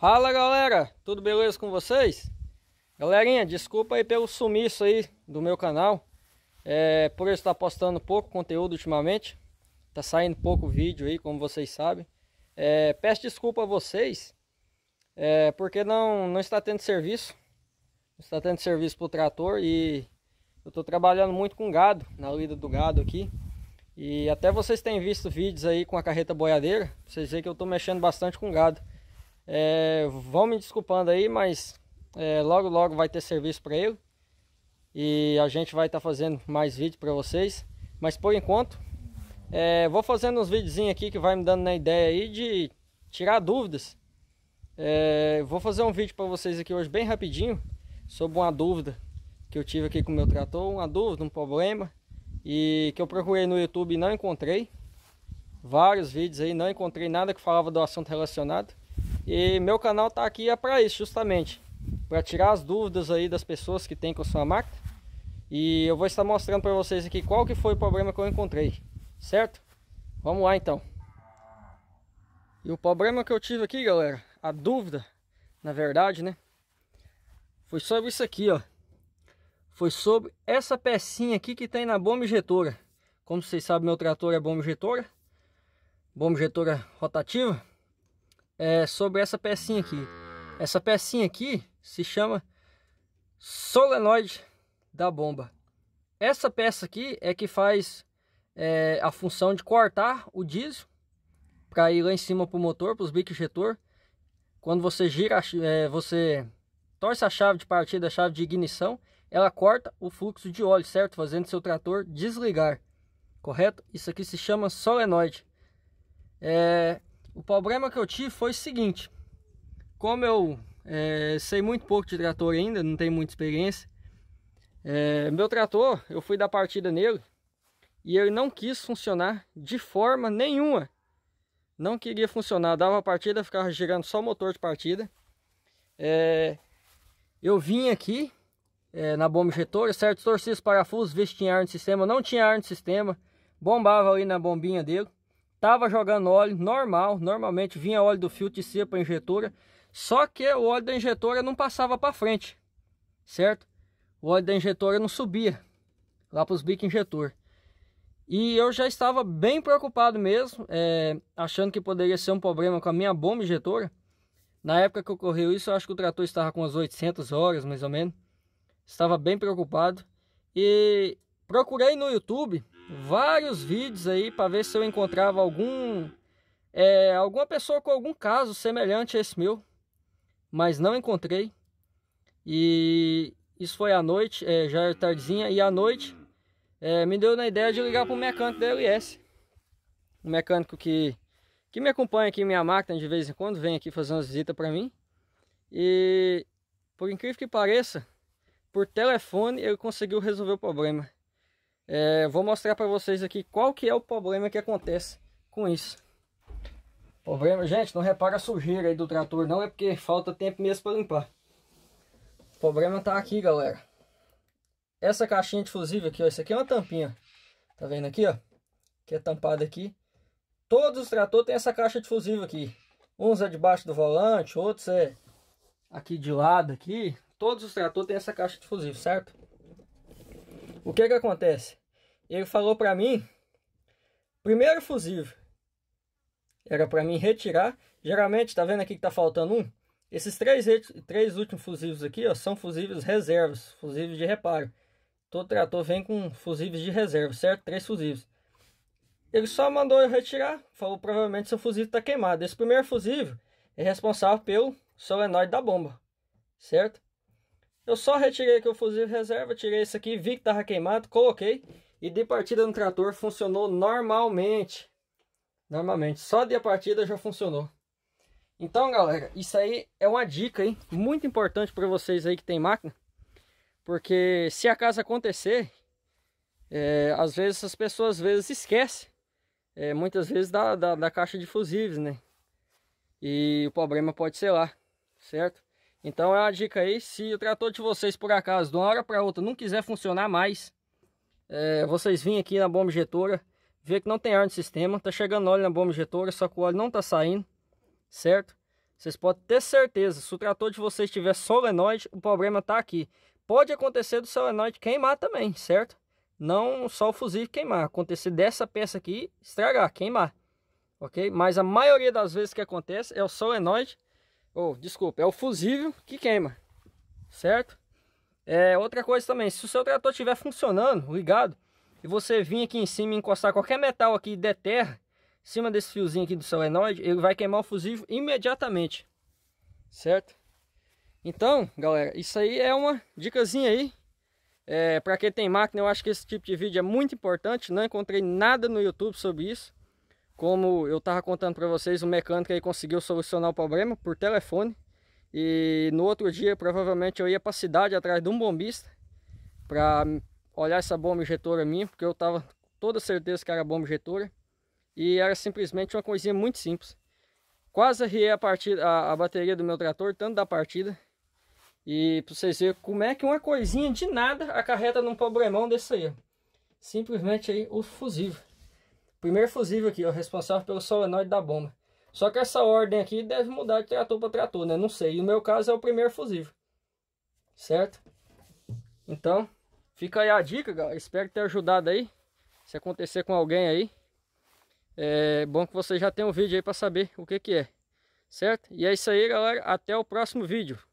Fala galera, tudo beleza com vocês? Galerinha, desculpa aí pelo sumiço aí do meu canal é, Por eu estar postando pouco conteúdo ultimamente Tá saindo pouco vídeo aí, como vocês sabem é, Peço desculpa a vocês é, Porque não, não está tendo serviço Não está tendo serviço pro trator e Eu tô trabalhando muito com gado, na lida do gado aqui e até vocês têm visto vídeos aí com a carreta boiadeira, vocês veem que eu estou mexendo bastante com gado. É, vão me desculpando aí, mas é, logo logo vai ter serviço para ele. E a gente vai estar tá fazendo mais vídeos para vocês. Mas por enquanto, é, vou fazendo uns videozinhos aqui que vai me dando na ideia aí de tirar dúvidas. É, vou fazer um vídeo para vocês aqui hoje bem rapidinho sobre uma dúvida que eu tive aqui com o meu trator, uma dúvida, um problema e que eu procurei no YouTube e não encontrei. Vários vídeos aí, não encontrei nada que falava do assunto relacionado. E meu canal tá aqui é para isso, justamente. Para tirar as dúvidas aí das pessoas que tem com sua máquina. E eu vou estar mostrando para vocês aqui qual que foi o problema que eu encontrei. Certo? Vamos lá então. E o problema que eu tive aqui, galera, a dúvida, na verdade, né? Foi sobre isso aqui, ó. Foi sobre essa pecinha aqui que tem na bomba injetora. Como vocês sabem, meu trator é bomba injetora. Bomba injetora rotativa é, sobre essa pecinha aqui. Essa pecinha aqui se chama solenoide da bomba. Essa peça aqui é que faz é, a função de cortar o diesel para ir lá em cima para o motor, para os bico injetor. Quando você gira, é, você torce a chave de partida, a chave de ignição, ela corta o fluxo de óleo, certo? Fazendo seu trator desligar, correto? Isso aqui se chama solenoide. É, o problema que eu tive foi o seguinte: como eu é, sei muito pouco de trator ainda, não tenho muita experiência, é, meu trator, eu fui dar partida nele e ele não quis funcionar de forma nenhuma. Não queria funcionar, dava partida, ficava girando só o motor de partida. É, eu vim aqui é, na bomba injetora, certo? Torci os parafusos, vi se tinha ar no sistema, não tinha ar no sistema, bombava ali na bombinha dele. Tava jogando óleo normal, normalmente vinha óleo do filtro e cepa para injetora, só que o óleo da injetora não passava para frente, certo? O óleo da injetora não subia lá para os bicos injetor. E eu já estava bem preocupado mesmo, é, achando que poderia ser um problema com a minha bomba injetora. Na época que ocorreu isso, eu acho que o trator estava com umas 800 horas, mais ou menos. Estava bem preocupado. E procurei no YouTube vários vídeos aí para ver se eu encontrava algum é, alguma pessoa com algum caso semelhante a esse meu, mas não encontrei. E isso foi à noite, é, já era é tardezinha, e à noite é, me deu na ideia de ligar para o mecânico da LS. Um mecânico que, que me acompanha aqui, minha máquina de vez em quando, vem aqui fazer umas visitas para mim. E por incrível que pareça, por telefone eu conseguiu resolver o problema. É, vou mostrar para vocês aqui qual que é o problema que acontece com isso. Problema, gente, não repara a sujeira aí do trator não, é porque falta tempo mesmo para limpar. O problema tá aqui, galera. Essa caixinha de fusível aqui, ó, isso aqui é uma tampinha. Tá vendo aqui, ó? Que é tampada aqui. Todos os tratores têm essa caixa de fusível aqui. Uns é debaixo do volante, outros é aqui de lado aqui. Todos os tratores têm essa caixa de fusível, certo? O que que acontece? ele falou para mim, primeiro fusível, era para mim retirar. Geralmente, tá vendo aqui que tá faltando um? Esses três, três últimos fusíveis aqui, ó, são fusíveis reservas, fusíveis de reparo. Todo trator vem com fusíveis de reserva, certo? Três fusíveis. Ele só mandou eu retirar, falou provavelmente seu fusível está queimado. Esse primeiro fusível é responsável pelo solenoide da bomba, certo? Eu só retirei aqui o fusível reserva, tirei esse aqui, vi que tava queimado, coloquei e de partida no trator funcionou normalmente. Normalmente, só de a partida já funcionou. Então, galera, isso aí é uma dica, hein? Muito importante para vocês aí que tem máquina. Porque se a casa acontecer, é, às vezes as pessoas às vezes esquecem. É, muitas vezes da, da, da caixa de fusíveis, né? E o problema pode ser lá, certo? Então é uma dica aí, se o trator de vocês por acaso de uma hora para outra não quiser funcionar mais, é, vocês vêm aqui na bomba injetora, vê que não tem ar no sistema, tá chegando óleo na bomba injetora, só que o óleo não tá saindo, certo? Vocês podem ter certeza, se o trator de vocês tiver solenoide, o problema tá aqui. Pode acontecer do solenoide queimar também, certo? Não só o fusível queimar, acontecer dessa peça aqui estragar, queimar, ok? Mas a maioria das vezes que acontece é o solenoide, ou desculpa, é o fusível que queima, certo? É, outra coisa também, se o seu trator estiver funcionando, ligado, e você vir aqui em cima e encostar qualquer metal aqui de terra, em cima desse fiozinho aqui do solenoide, ele vai queimar o fusível imediatamente, certo? Então, galera, isso aí é uma dicasinha aí. É, para quem tem máquina, eu acho que esse tipo de vídeo é muito importante. Não encontrei nada no YouTube sobre isso. Como eu estava contando para vocês, o mecânico aí conseguiu solucionar o problema por telefone. E no outro dia, provavelmente, eu ia para a cidade atrás de um bombista para olhar essa bomba injetora minha, porque eu tava toda certeza que era bomba injetora. E era simplesmente uma coisinha muito simples. Quase arriei a, partida, a, a bateria do meu trator, tanto da partida. E para vocês verem como é que uma coisinha de nada acarreta num problemão desse aí. Simplesmente aí o fusível. Primeiro fusível aqui, o responsável pelo solenoide da bomba. Só que essa ordem aqui deve mudar de trator para trator, né? Não sei. E o meu caso é o primeiro fusível. Certo? Então, fica aí a dica, galera. Espero ter ajudado aí. Se acontecer com alguém aí. É bom que você já tem um vídeo aí para saber o que que é. Certo? E é isso aí, galera. Até o próximo vídeo.